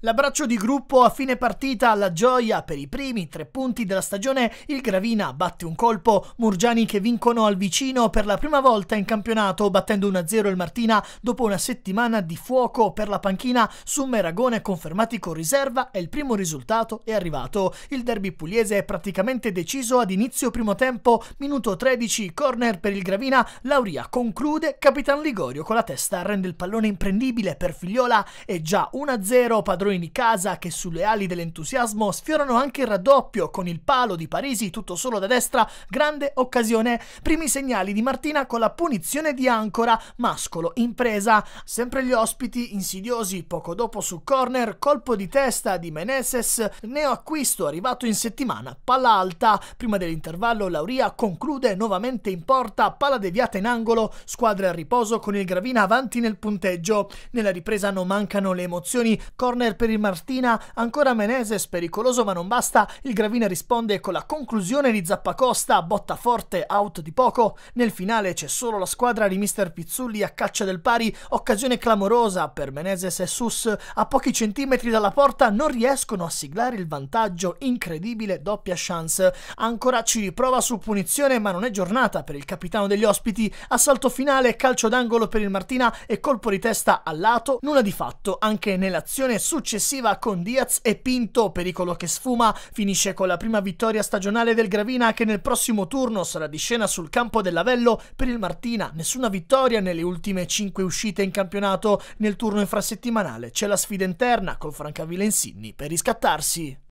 L'abbraccio di gruppo a fine partita alla gioia per i primi tre punti della stagione, il Gravina batte un colpo, Murgiani che vincono al vicino per la prima volta in campionato battendo 1-0 il Martina dopo una settimana di fuoco per la panchina su Meragone confermati con riserva e il primo risultato è arrivato. Il derby pugliese è praticamente deciso ad inizio primo tempo, minuto 13, corner per il Gravina, Lauria conclude, Capitan Ligorio con la testa rende il pallone imprendibile per Figliola e già 1-0 padrone padroni di casa che sulle ali dell'entusiasmo sfiorano anche il raddoppio con il palo di Parisi tutto solo da destra, grande occasione, primi segnali di Martina con la punizione di Ancora, Mascolo in presa, sempre gli ospiti insidiosi poco dopo su corner, colpo di testa di Meneses, neo acquisto arrivato in settimana, palla alta, prima dell'intervallo Lauria conclude nuovamente in porta, palla deviata in angolo, squadra a riposo con il Gravina avanti nel punteggio, nella ripresa non mancano le emozioni, corner per il Martina, ancora Meneses pericoloso ma non basta, il Gravina risponde con la conclusione di Zappacosta, botta forte, out di poco, nel finale c'è solo la squadra di Mr. Pizzulli a caccia del pari, occasione clamorosa per Meneses e Sus, a pochi centimetri dalla porta non riescono a siglare il vantaggio, incredibile doppia chance, ancora ci riprova su punizione ma non è giornata per il capitano degli ospiti, assalto finale, calcio d'angolo per il Martina e colpo di testa al lato, nulla di fatto, anche nell'azione successiva successiva con Diaz e Pinto, pericolo che sfuma, finisce con la prima vittoria stagionale del Gravina che nel prossimo turno sarà di scena sul campo dell'Avello per il Martina. Nessuna vittoria nelle ultime 5 uscite in campionato, nel turno infrasettimanale c'è la sfida interna col Francavilla Insigni per riscattarsi.